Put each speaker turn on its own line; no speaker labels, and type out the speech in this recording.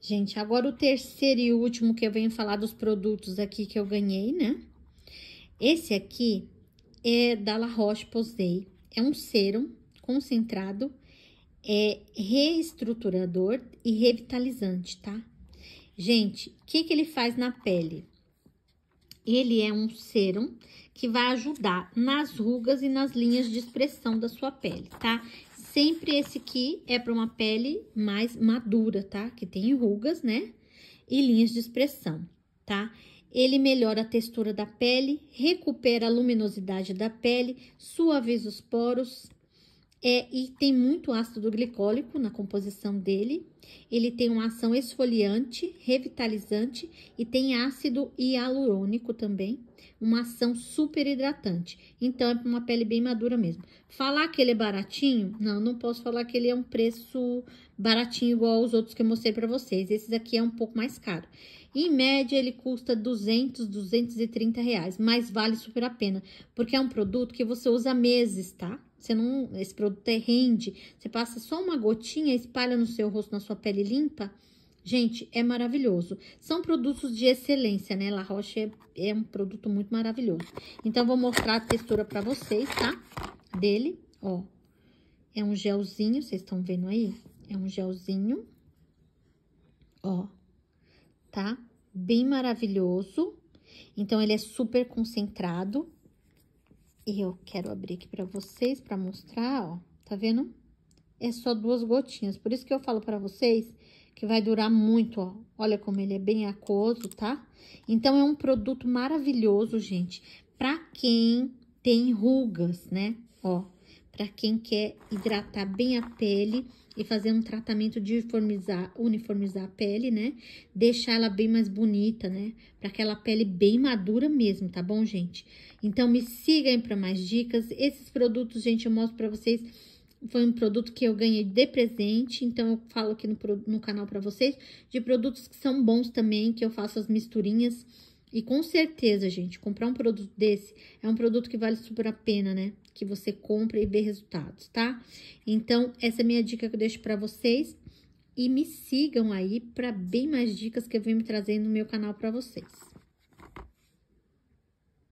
Gente, agora o terceiro e último que eu venho falar dos produtos aqui que eu ganhei, né? Esse aqui é da La Roche-Posay. É um sérum concentrado, é reestruturador e revitalizante, tá? Gente, o que, que ele faz na pele? Ele é um sérum que vai ajudar nas rugas e nas linhas de expressão da sua pele, tá? Sempre esse aqui é para uma pele mais madura, tá? Que tem rugas, né? E linhas de expressão, tá? Ele melhora a textura da pele, recupera a luminosidade da pele, suaviza os poros, é, e tem muito ácido glicólico na composição dele. Ele tem uma ação esfoliante, revitalizante e tem ácido hialurônico também, uma ação super hidratante. Então é para uma pele bem madura mesmo. Falar que ele é baratinho? Não, não posso falar que ele é um preço baratinho igual aos outros que eu mostrei para vocês. Esse aqui é um pouco mais caro. Em média, ele custa 200, 230 reais, mas vale super a pena, porque é um produto que você usa meses, tá? Você não, esse produto é rende. Você passa só uma gotinha, espalha no seu rosto, na sua pele limpa. Gente, é maravilhoso. São produtos de excelência, né? La Roche é, é um produto muito maravilhoso. Então, vou mostrar a textura para vocês, tá? Dele, ó. É um gelzinho, vocês estão vendo aí? É um gelzinho, ó, tá? Bem maravilhoso. Então, ele é super concentrado, e eu quero abrir aqui para vocês para mostrar, ó, tá vendo? É só duas gotinhas, por isso que eu falo para vocês que vai durar muito, ó. Olha como ele é bem aquoso, tá? Então, é um produto maravilhoso, gente, para quem tem rugas, né? Ó, para quem quer hidratar bem a pele e fazer um tratamento de uniformizar, uniformizar a pele, né? Deixar ela bem mais bonita, né? Para aquela pele bem madura mesmo, tá bom, gente? Então me sigam para mais dicas. Esses produtos, gente, eu mostro para vocês foi um produto que eu ganhei de presente, então eu falo aqui no, no canal para vocês de produtos que são bons também, que eu faço as misturinhas. E com certeza, gente, comprar um produto desse é um produto que vale super a pena, né? que você compra e vê resultados, tá? Então, essa é a minha dica que eu deixo para vocês. E me sigam aí para bem mais dicas que eu venho me trazendo no meu canal para vocês.